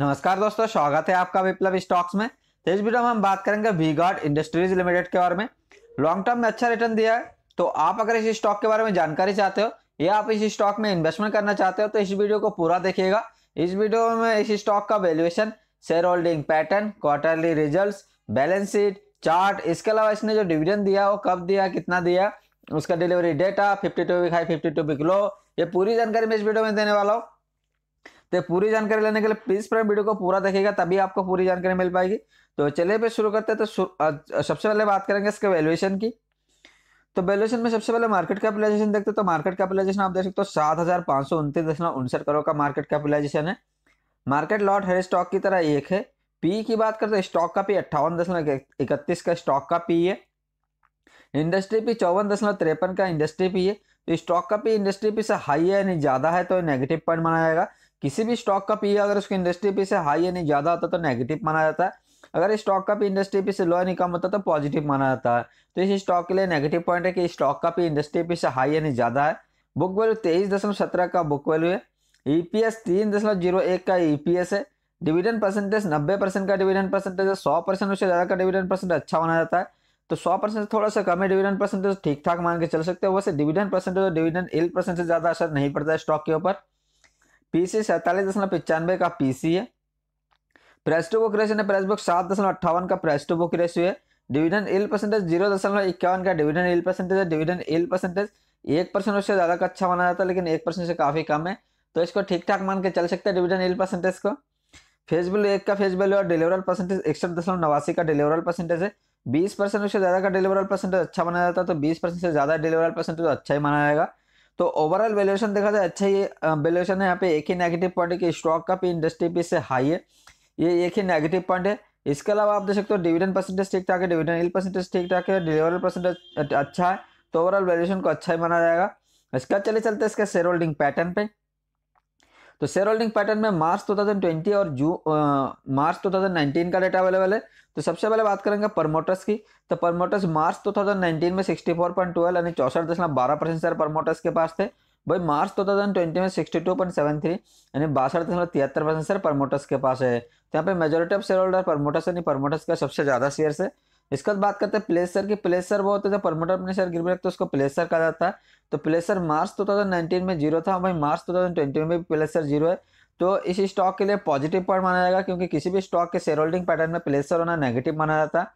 नमस्कार दोस्तों स्वागत है आपका विप्लव स्टॉक्स में तो इस वीडियो में हम बात करेंगे वी गार्ड इंडस्ट्रीज लिमिटेड के बारे में लॉन्ग टर्म में अच्छा रिटर्न दिया है तो आप अगर इस स्टॉक के बारे में जानकारी चाहते हो या आप इस स्टॉक में इन्वेस्टमेंट करना चाहते हो तो इस वीडियो को पूरा देखिएगा इस वीडियो में इस स्टॉक का valuation share holding pattern quarterly result balance sheet chart इसके अलावा इसने जो डिविडेंड दिया वो कब दिया कितना दिया उसका delivery data fifty two week high fifty two week low ये पूरी जानकारी मैं इस वीडियो में देने वाला हूँ तो पूरी जानकारी लेने के लिए प्लीज फ्रेंड वीडियो को पूरा देखेगा तभी आपको पूरी जानकारी मिल पाएगी तो चलिए फिर शुरू करते हैं तो सबसे पहले बात करेंगे इसके वैल्यूएशन की तो वैल्यूएशन में सबसे पहले मार्केट कैपिटलाइजेशन देखते हैं तो मार्केट कैपिटलाइजेशन आप देख सकते हो सात हजार पांच सौ उनतीस दशमलव उनसठ करोड़ का मार्केट कैपिटलाइजेशन है मार्केट लॉट हर स्टॉक की तरह एक है पी की बात करते हैं स्टॉक का पी अट्ठावन दशमलव इकतीस का स्टॉक का पी है इंडस्ट्री पी चौवन दशमलव तिरपन का इंडस्ट्री पी है तो स्टॉक का पी इंडस्ट्री पी से हाई है यानी ज़्यादा है तो नेगेटिव पॉइंट माना जाएगा किसी भी स्टॉक का पी अगर उसकी इंडस्ट्री पी से हाई यानी ज़्यादा होता तो नेगेटिव माना जाता है अगर स्टॉक का पी इंडस्ट्री पी से लो यानी कम होता तो पॉजिटिव माना जाता है तो इस स्टॉक के लिए नेगेटिव पॉइंट है कि स्टॉक का पी इंडस्ट्री पी से हाई यानी ज़्यादा है बुक वैल्यू तेईस दशमलव सत्रह का बुक वैल्यू है ई पी एस तीन दशमलव जीरो एक का ई पी एस है डिविडेंड परसेंटेज नब्बे परसेंट का डिविडेंड परसेंटेज है सौ परसेंट उससे ज़्यादा का डिविडेंड परसेंटेज अच्छा माना जाता है तो सौ परसेंट थोड़ा सा कम है डिविडेंड परसेंटेज ठीक ठाक मान के चल सकते हो वैसे डिविडेंड परसेंटेज और डिविडेंड एल परसेंट से ज़्यादा असर नहीं पड़ता है स्टॉक के ऊपर पीसी सैंतालीस दशमलव पचानवे का पीसी है प्रेस टू बुक रेशियो ने प्रेस बुक सात दशमलव अट्ठावन का प्रेस टू बुक रेशियो है डिविडेंड एल परसेंटेज जीरो दशमलव इक्यावन का डिविडेंड एल परसेंटेज है डिविडेंड एल परसेंटेज एक परसेंट उससे ज़्यादा का अच्छा माना जाता है लेकिन एक परसेंट से काफ़ी कम है तो इसको ठीक ठाक मान के चल सकते हैं डिविडेंड एल परसेंटेज को फेज वैल्यू एक का फेज वैल्यू और डिलीवरल परसेंटेज इकसठ दशमलव नवासी का डिलीवरल परसेंटेज है बीस परसेंट उससे ज़्यादा का डिलीवरल परसेंटेज अच्छा माना जाता है तो बीस परसेंट से ज़्यादा डिलीवरल परसेंटेज अच्छा ही माना जाएगा तो ओवरऑल वैल्यूएशन देखा जाए अच्छा ये वैल्यूएशन है यहाँ पे एक ही नेगेटिव पॉइंट है कि स्टॉक का भी इंडस्ट्री पी से हाई है ये एक ही नेगेटिव पॉइंट है इसके अलावा आप देख सकते हो डिविडेंड परसेंटेज ठीक ठाक है डिविडेंड हिल परसेंटेज ठीक ठाक है डिलीवरल परसेंटेज अच्छा है तो ओवरऑल वैल्यूएशन को अच्छा ही माना जाएगा इसका चले चलते इसके शेयर होल्डिंग पैटर्न पे तो शेयर होल्डिंग पैटर्न में मार्च 2020 और जू मार्च 2019 का डेटा अवेलेबल है तो सबसे पहले बात करेंगे प्रमोटर्स की तो प्रमोटर्स मार्च 2019 में 64.12 यानी चौसठ दशमलव बारह परसेंट शेयर प्रमोटर्स के पास थे भाई मार्च 2020 में 62.73 यानी बासठ दशमलव तिहत्तर परसेंट शेयर प्रमोटर्स के पास है तो यहाँ पे majority of share holder promoters यानी प्रमोटर्स का सबसे ज़्यादा शेयर है इसके बाद बात करते हैं प्लेसर की प्लेसर वो होता है जब परमोटर अपने शेयर गिरवी रखते तो उसको प्लेसर कहा जाता है तो प्लेसर मार्च टू थाउजेंड नाइनटीन में जीरो था भाई मार्च टू थाउजेंड ट्वेंटी में भी प्लेसर जीरो है तो इस स्टॉक के लिए पॉजिटिव पॉइंट माना जाएगा क्योंकि किसी भी स्टॉक के शेयर होल्डिंग पैटर्न में प्लेसर होना नेगेटिव माना जाता है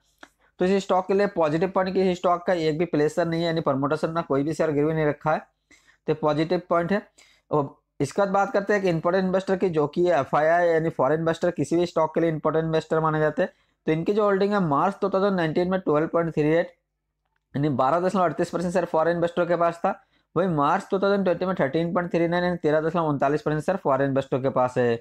तो इस स्टॉक के लिए पॉजिटिव पॉइंट की स्टॉक का एक भी प्लेसर नहीं है यानी प्रमोटर्स ने कोई भी शेयर गिरवी नहीं रखा है तो पॉजिटिव पॉइंट है इसके बाद बात करते हैं एक इंपॉर्टेंट इन्वेस्टर की जो कि एफ आई आई यानी फॉरेन इन्वेस्टर किसी भी स्टॉक के लिए इंपॉर्टेंट इन्वेस्टर माने जाते हैं तो इनकी जो होल्डिंग है मार्च टू थाउजेंड नाइनटीन में ट्वेल्व पॉइंट थ्री एट यानी बारह दशमलव अड़तीस परसेंट सर फॉरन इन्वेस्टरों के पास था वही मार्च टू थाउजेंड ट्वेंटी में थर्टीन पॉइंट थ्री नाइन यानी तेरह दशमलव उनतालीस परसेंट सर फॉरन इन्वेस्टरों के पास है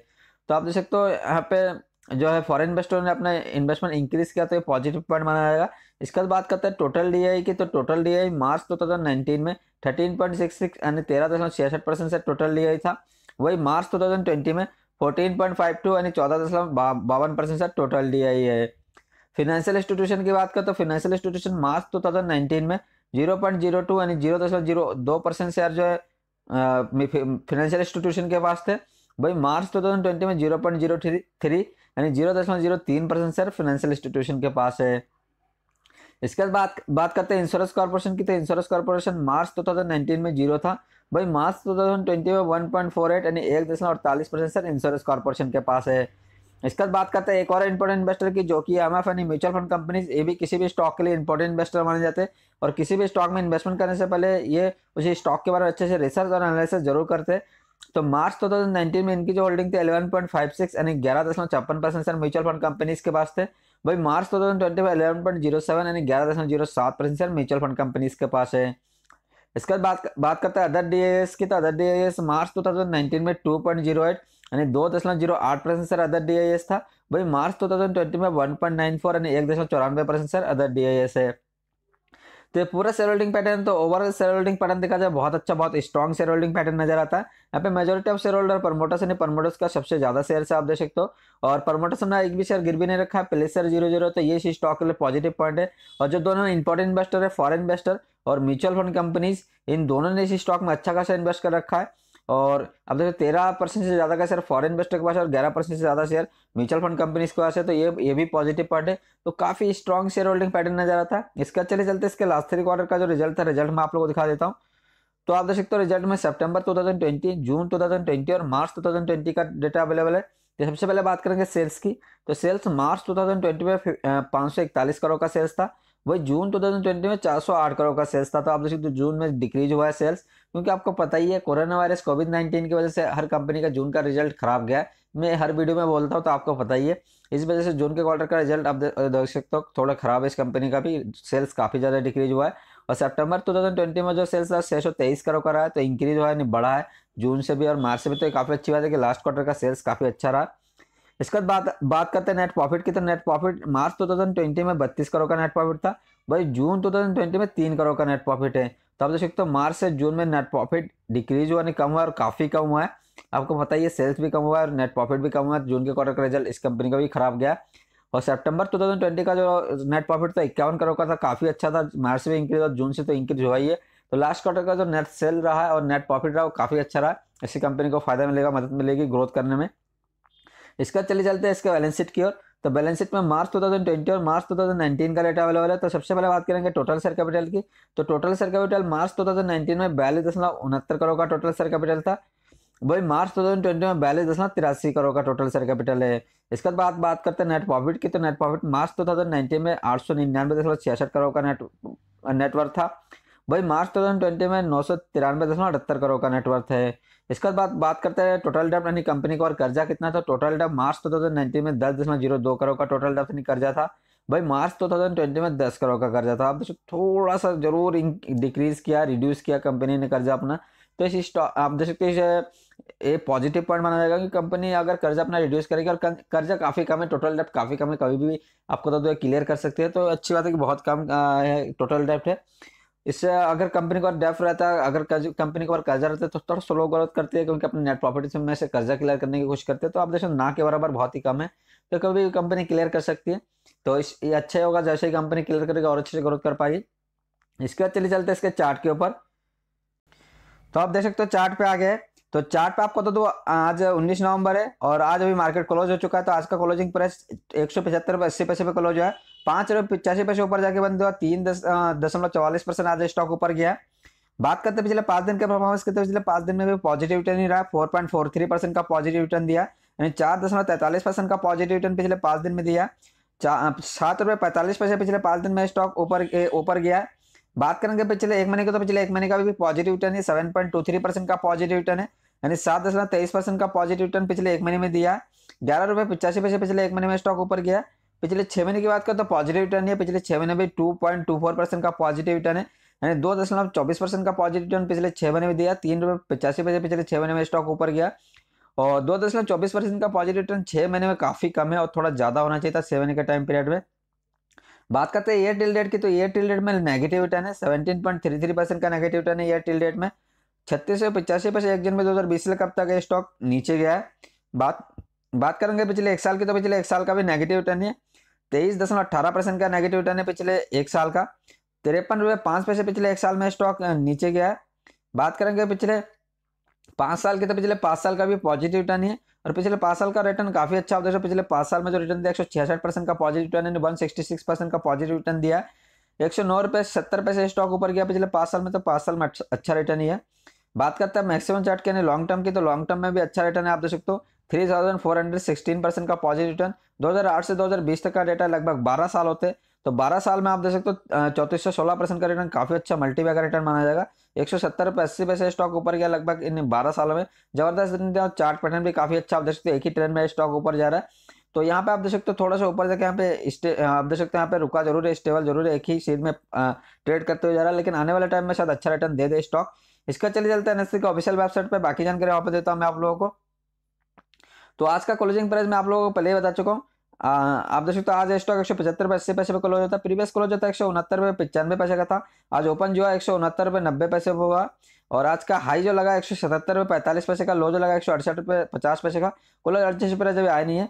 तो आप देख सकते हो यहाँ पे जो है फॉरन इन्वेस्टर ने अपना इन्वेस्टमेंट इंक्रीज किया तो ये पॉजिटिव पॉइंट माना जाएगा इसके बाद बात करते हैं टोटल डीआई की तो total DI March two thousand nineteen में थर्टीन पॉइंट सिक्स यानी तेरह दशमलव छियासठ परसेंट सर टोटल डीआई था वही मार्च टू थाउजेंड ट्वेंटी में फोर्टीन पॉइंट फाइव टू यानी चौदह दशमलव बावन percent sir total D I है फिनेंशियल इंस्टीट्यूशन की बात करें तो financial institution March two thousand nineteen में जीरो पॉइंट जीरो टू यानी जीरो दशमलव जीरो दो परसेंट शेयर जो है फिनेंशियल इंस्टीट्यूशन के पास थे भाई मार्च टू थाउजेंड ट्वेंटी में जीरो पॉइंट जीरो थ्री यानी जीरो दशमलव जीरो तीन परसेंट शेयर फिनेंशियल इंस्टीट्यूशन के पास है इसके बाद बात बात करते हैं इंश्योरेंस कॉर्पोरेशन की तो इंश्योरेंस कॉर्पोरेशन मार्च 2019 में जीरो था भाई मार्च 2020 में 1.48 यानी एक दशमलव अड़तालीस परसेंट सर इंश्योरेंस कॉर्पोरेशन के पास है इसके बाद बात करते हैं एक और इंपॉर्टेंट इन्वेस्टर की जो कि एम एफ यानी म्यूचुअल फंड कंपनीज ये भी किसी भी स्टॉक के लिए इंपॉर्टेंट इन्वेस्टर माने जाते हैं और किसी भी स्टॉक में इन्वेस्टमेंट करने से पहले ये उसी स्टॉक के बारे में अच्छे से रिसर्च और एनालिसिस जरूर करते हैं तो मार्च 2019 में इनकी जो होल्डिंग थी 11.56 यानी ग्यारह दशमलव छप्पन percent sir mutual fund companies के पास थे भाई मार्च टू तो thousand twenty five eleven point zero seven यानी ग्यारह दशमलव जीरो सात प्रतिशत म्यूचुअल फंड कंपनीज के पास है इसके बाद बात करते हैं अदर एस की तो अदर डीएएस मार्च नाइनटीन में एट यानी दो दशमलव जीरो आठ परसेंट सर अदर एस था भाई मार्च टू थाउजेंड ट्वेंटी में वन पॉइंट फोर यानी एक दशमलव चौरानवे परसेंट सर अदर एस है तो पूरा सेल होल्डिंग पैटर्न तो ओवरऑल सेल होल्डिंग पैटर्न देखा जाए बहुत अच्छा बहुत स्ट्रॉन्ग सेल होल्डिंग पैटर्न नजर आता है यहाँ पे majority of share holder promoters ने प्रमोटर्स का सबसे ज्यादा शेयर से आप देख सकते हो और प्रमोटर्स ने एक भी शेयर गिर भी नहीं रखा है प्लेसर जीरो जीरो तो ये स्टॉक के लिए पॉजिटिव पॉइंट है और जो दोनों इंपॉर्टेंट इन्वेस्टर है फॉरन इन्वेस्टर और म्यूचुअल फंड कंपनीज इन दोनों ने इस स्टॉक में अच्छा खासा इन्वेस्ट कर रखा है और अब देखो तेरह परसेंट से ज़्यादा का शेयर फॉरेन इन्वेस्टर के पास है और ग्यारह परसेंट से ज़्यादा शेयर म्यूचुअल फंड कंपनीज के पास है तो ये ये भी पॉजिटिव पॉइंट है तो काफ़ी स्ट्रॉन्ग शेयर होल्डिंग पैटर्न नजर आता है इसका चले चलते इसके लास्ट थ्री क्वार्टर का जो रिजल्ट था रिजल्ट मैं आप लोग को दिखा देता हूँ तो आप देख सकते हो रिजल्ट में सितंबर टू जून टू और मार्च टू का डेटा अवेलेबल है तो सबसे पहले बात करेंगे सेल्स की तो सेल्स मार्च टू में पाँच करोड़ का सेल्स था वही जून 2020 में 408 करोड़ का सेल्स था तो आप देख सकते हो जून में डिक्रीज हुआ है सेल्स क्योंकि आपको पता ही है कोरोना वायरस कोविड नाइन्टीन की वजह से हर कंपनी का जून का रिजल्ट खराब गया है मैं हर वीडियो में बोलता हूँ तो आपको पता ही है इस वजह से जून के क्वार्टर का रिजल्ट आप देख सकते हो थोड़ा खराब है इस कंपनी का भी सेल्स काफ़ी ज़्यादा डिक्रीज हुआ है और थाउजेंड ट्वेंटी में जो सेल्स था छः सौ तेईस करोड़ का रहा है तो इंक्रीज हुआ है नहीं बढ़ा है जून से भी और मार्च से भी तो काफ़ी अच्छी बात है कि लास्ट क्वार्टर का सेल्स काफ़ी अच्छा रहा इसके बाद बात बात करते हैं नेट प्रॉफिट की तो नेट प्रॉफिट मार्च 2020 में बत्तीस करोड़ का नेट प्रॉफिट था भाई जून 2020 में तीन करोड़ का नेट प्रॉफिट है तो आप देख सकते हो मार्च से जून में नेट प्रॉफिट डिक्रीज हुआ नहीं कम हुआ और काफ़ी कम हुआ है आपको पता ही है सेल्स भी कम हुआ है और नेट प्रॉफिट भी कम हुआ है जून के क्वार्टर का रिजल्ट इस कंपनी का भी खराब गया और सेप्टेम्बर टू का जो नेट प्रॉफिट था इक्यावन करोड़ का था काफ़ी अच्छा था मार्च से भी इंक्रीज और जून से तो इंक्रीज हुआ ही है तो लास्ट क्वार्टर का जो नेट सेल रहा है और नेट प्रॉफिट रहा वो काफ़ी अच्छा रहा इसी कंपनी को फायदा मिलेगा मदद मिलेगी ग्रोथ करने में इसके बाद चले चलते हैं इसके बैलेंस शीट की ओर तो बैलेंस शीट में मार्च 2020 और मार्च 2019 का डेटा अवेलेबल है तो सबसे पहले बात करेंगे टोटल शेयर कैपिटल की तो टोटल शेयर कैपिटल मार्च 2019 में बयालीस दशमलव उनहत्तर करोड़ का टोटल शेयर कैपिटल था वही मार्च 2020 में बयालीस दशमलव तिरासी करोड़ का टोटल शेयर कैपिटल है इसके बाद बात करते हैं नेट प्रॉफिट की तो नेट प्रॉफिट मार्च टू में आठ सौ निन्यानवे दशमलव छियासठ करोड़ का नेट नेटवर्क था वही मार्च टू में नौ सौ तिरानवे दशमलव अठहत्तर करोड़ का नेटवर्क है इसके बाद बात करते हैं टोटल डब यानी कंपनी का और कर्जा कितना था टोटल डब मार्च 2019 में दस दशमलव जीरो दो करोड़ का टोटल डब यानी कर्जा था भाई मार्च ट्वेंटी में दस करोड़ का कर्जा था अब थोड़ा सा जरूर डिक्रीज किया रिड्यूस किया कंपनी ने कर्जा अपना तो इस आप देख सकते हैं ये पॉजिटिव पॉइंट माना जाएगा कि कंपनी अगर कर्जा अपना रिड्यूस करेगी और कर्जा काफ़ी कम है टोटल डेप्ट काफ़ी कम है कभी भी आपको तो क्लियर कर सकते हैं तो अच्छी बात है कि बहुत कम है टोटल डेप्ट है इससे अगर कंपनी के पास डेफ रहता है अगर कंपनी के पास कर्जा रहता है तो थोड़ा स्लो ग्रोथ करती है क्योंकि अपने नेट प्रॉफिट में से कर्जा क्लियर करने की कोशिश करते हैं तो आप देखो ना के बराबर बहुत ही कम है तो कभी कंपनी क्लियर कर सकती है तो इस ये अच्छा होगा जैसे ही कंपनी क्लियर करेगी और अच्छे से ग्रोथ कर पाएगी इसके बाद चले चलते इसके चार्ट के ऊपर तो आप देख सकते हो चार्ट पे आ गए तो चार्ट पे आपको तो दो आज 19 नवंबर है और आज अभी मार्केट क्लोज हो चुका है तो आज का क्लोजिंग प्राइस एक सौ पचहत्तर अस्सी पैसे पे क्लोज हुआ है पांच रुपए पिचासी पैसे ऊपर जाके बंद हुआ तीन दस दशमलव चौवालीस परसेंट आज स्टॉक ऊपर गया बात करते पिछले पांच दिन के परफॉर्मेंस करते तो पिछले पांच दिन में भी पॉजिटिव रिटर्न ही रहा four point four three percent का पॉजिटिव रिटर्न दिया यानी चार दशमलव तैतालीस परसेंट का पॉजिटिव रिटर्न पिछले पांच दिन में दिया सात रुपये पैंतालीस पैसे पिछले पांच दिन में स्टॉक ऊपर ऊपर गया बात करेंगे पिछले एक महीने का तो पिछले एक महीने का भी पॉजिटिव रिटर्न है seven point two three percent का पॉजिटिव रिटर्न है यानी सात दशमलव तेईस परसेंट का पॉजिटिव रिटर्न पिछले एक महीने में दिया ग्यारह रुपये पिचासी पैसे पिछले एक महीने में स्टॉक ऊपर गया पिछले छः महीने की बात करें तो पॉजिटिव रिटर्न है पिछले छः महीने में two point two four percent का पॉजिटिव रिटर्न है यानी दो दशमलव चौबीस परसेंट का पॉजिटिव रिटर्न पिछले छः महीने में दिया तीन रुपये पचासी पैसे पिछले छः महीने में स्टॉक ऊपर गया और दो दशमलव चौबीस परसेंट का पॉजिटिव रिटर्न छः महीने में काफ़ी कम है और थोड़ा ज़्यादा होना चाहिए था सेवन के टाइम पीरियड में बात करते हैं एयरटेल डेट की तो एयरटेल डेट में नेगेटिव रिटर्न है seventeen point three three percent का नेगेटिव रिटर्न है एयरटेल डेट में छत्तीस सौ पचासी पैसे एक जनवरी में दो हज़ार बीस कब तक स्टॉक नीचे गया है बात बात करेंगे पिछले एक साल की तो पिछले एक साल का भी नेगेटिव रिटर्न है तेईस दशमलव अठारह परसेंट का नेगेटिव रिटर्न है पिछले एक साल का तिरपन रुपये पाँच पैसे पिछले एक साल में स्टॉक नीचे गया है बात करेंगे पिछले पाँच साल के तो पिछले पाँच साल का भी पॉजिटिव रिटर्न है और पिछले पाँच साल का रिटर्न काफ़ी अच्छा होता है पिछले पाँच साल में जो रिटर्न दिया एक परसेंट का पॉजिटिव रिटर्न है वन सिक्स परसेंट का पॉजिटिव रिटर्न दिया है एक सौ नौ रुपये सत्तर पैसे स्टॉक ऊपर गया पिछले पाँच साल में तो पाँच साल में अच्छा रिटर्न ही है बात करते हैं मैक्सिमम चार्ट के लॉन्ग टर्म की तो लॉन्ग टर्म में भी अच्छा रिटर्न है आप देख सकते हो 3,416 परसेंट का पॉजिटिव रिटर्न 2008 से 2020 तक का डेटा लगभग 12 साल होते तो 12 साल में आप देख सकते हो चौतीस सौ सोलह परसेंट का रिटर्न काफी अच्छा मल्टीबैग रिटर्न माना जाएगा एक सौ सत्तर अस्सी पैसे स्टॉक ऊपर गया लगभग इन 12 सालों में जबरदस्त चार्ट पैटर्न भी काफी अच्छा आप देख सकते हो एक ही ट्रेन में स्टॉक ऊपर जा रहा है तो यहाँ पे आप देख सकते हो थोड़ा सा ऊपर जाकर यहाँ पे आप देख सकते हो यहाँ पे रुका जरूर है स्टेबल जरूर है एक ही सीध में ट्रेड करते हुए जा रहा है लेकिन आने वाले टाइम में शायद अच्छा रिटर्न दे दे स्टॉक इसका चले चलते हैं एनएससी के ऑफिशियल वेबसाइट पर बाकी जानकारी वहाँ पर देता हूँ मैं आप लोगों को तो आज का क्लोजिंग प्राइस मैं आप लोगों को पहले ही बता चुका हूँ आप देख सकते हो आज स्टॉक एक सौ पचहत्तर पैसे पैसे पे क्लोज होता है प्रीवियस क्लोज होता है एक सौ उनहत्तर रुपये पचानवे पैसे का था आज ओपन जो है एक सौ उनहत्तर रुपये नब्बे पैसे हुआ और आज का हाई जो लगा एक सौ सतहत्तर रुपये पैंतालीस पैसे का लो जो लगा एक सौ अड़सठ रुपये पचास पैसे का क्लोज अड़तीस रुपये जब आया नहीं है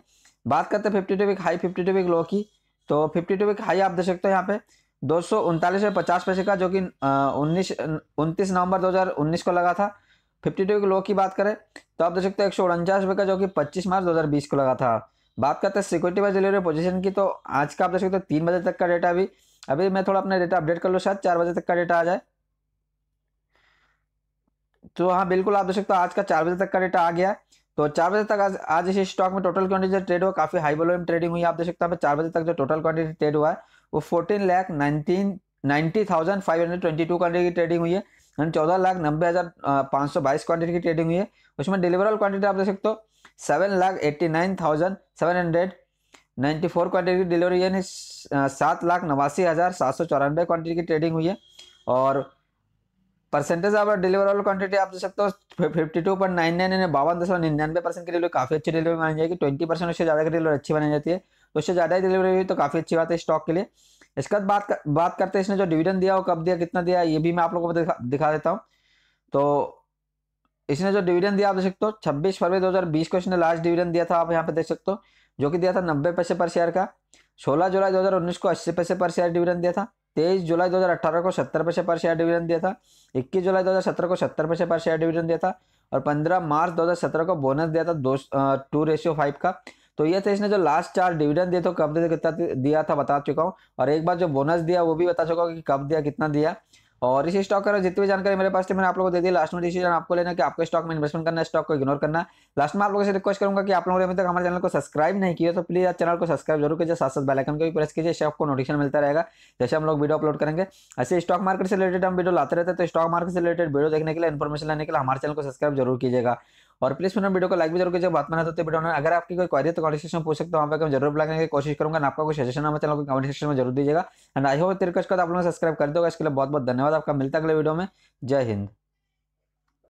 बात करते हैं fifty two week high fifty two week low की तो फिफ्टी टू वीक हाई आप देख सकते हो यहाँ पे दो सौ उनतालीस रुपये पचास पैसे का जो कि उन्नीस उनतीस नवंबर दो हज़ार उन्नीस को लगा था फिफ्टी टू के लो की बात करें तो आप देख सकते हो एक सौ उनचास रुपये का जो कि पच्चीस मार्च दो हज़ार बीस को लगा था बात करते हैं सिक्योरिटी वाइज डिलीवरी पोजीशन की तो आज का आप देख सकते हो तीन बजे तक का डेटा अभी अभी मैं थोड़ा अपना डेटा अपडेट कर लूँ शायद चार बजे तक का डेटा आ जाए तो हाँ बिल्कुल आप देख सकते हो आज का चार बजे तक का डेटा आ गया तो चार बजे तक आज आज इस स्टॉक में टोटल क्वांटिटी जो ट्रेड हुआ काफ़ी हाई वॉल्यूम ट्रेडिंग हुई आप देख सकते हैं चार बजे तक जो टोटल क्वांटिटी ट्रेड हुआ है वो fourteen lakh nineteen ninety thousand five hundred twenty two quantity की ट्रेडिंग हुई है यानी चौदह लाख नब्बे हज़ार पाँच सौ बाईस क्वान्टिटी की ट्रेडिंग हुई है उसमें डिलीवरल क्वान्टिटी आप देख सकते हो seven lakh eighty nine thousand seven hundred ninety four quantity की डिलीवरी यानी सात लाख नवासी हज़ार सात सौ चौरानवे क्वान्टिटी की ट्रेडिंग हुई है और परसेंटेज ऑफ डिलीवरेबल क्वांटिटी आप देख सकते हो fifty two point nine nine यानी बावन दशमलव निन्यानवे परसेंट की डिलीवरी काफ़ी अच्छी डिलीवरी मानी जाएगी ट्वेंटी परसेंट उससे ज़्यादा की डिलीवरी अच्छी मानी जाती है उससे ज़्यादा ही डिलीवरी हुई तो काफ़ी अच्छी बात है स्टॉक के लिए इसके बाद बात कर, बात करते हैं इसने जो डिविडेंड दिया वो कब दिया कितना दिया ये भी मैं आप लोगों को दिखा, दिखा देता हूँ तो इसने जो डिविडेंड दिया आप देख सकते हो छब्बीस फरवरी 2020 को इसने लास्ट डिविडेंड दिया था आप यहाँ पे देख सकते हो जो कि दिया था नब्बे पैसे पर शेयर का सोलह जुलाई 2019 को अस्सी पैसे पर शेयर डिविडेंड दिया था तेईस जुलाई 2018 को सत्तर पैसे पर शेयर डिविडेंड दिया था इक्कीस जुलाई 2017 को सत्तर पैसे पर शेयर डिविडेंड दिया था और पंद्रह मार्च 2017 को बोनस दिया था दो टू रेशियो फाइव का तो ये थे इसने जो लास्ट चार डिविडेंड दिए तो कब कितना दिया था बता चुका हूँ और एक बार जो बोनस दिया वो भी बता चुका हूँ कि कब दिया कितना दिया और इस स्टॉक का जितनी भी जानकारी मेरे पास थी मैंने आप लोगों को दे दी लास्ट में डिसीजन आपको लेना कि आपके स्टॉक में इन्वेस्टमेंट करना स्टॉक को इग्नोर करना लास्ट में आप लोगों से रिक्वेस्ट करूंगा कि आप लोगों ने अभी तक हमारे चैनल को सब्सक्राइब नहीं किया तो प्लीज चैनल को सब्सक्राइब जरूर कीजिए साथ साथ बेलाइकन को भी प्रेस कीजिए इससे आपको नोटिफिकेशन मिलता रहेगा जैसे हम लोग वीडियो अपलोड करेंगे ऐसे स्टॉक मार्केट से रिलेटेड हम वीडियो लाते रहते हैं तो स्टॉक मार्केट से रिलेटेड वीडियो देखने के लिए इन्फॉर्मेशन लेने के लिए हमारे चैनल को सब्सक्राइब जरूर कीजिएगा और प्लीज मैंने वीडियो को लाइक भी जरूर कीजिए बात माना होते तो वीडियो अगर आपकी कोई क्वारी तो कॉमेंट सेक्शन में पूछ सकते हो वहाँ पर जरूर लगाने की कोशिश करूंगा आपका कोई सजेशन हमारे चैनल को कमेंट सेक्शन में जरूर दीजिएगा एंड आई होप तिरकश को आप लोग सब्सक्राइब कर दोगे इसके लिए बहुत बहुत धन्यवाद आपका मिलता अगले वीडियो में जय हिंद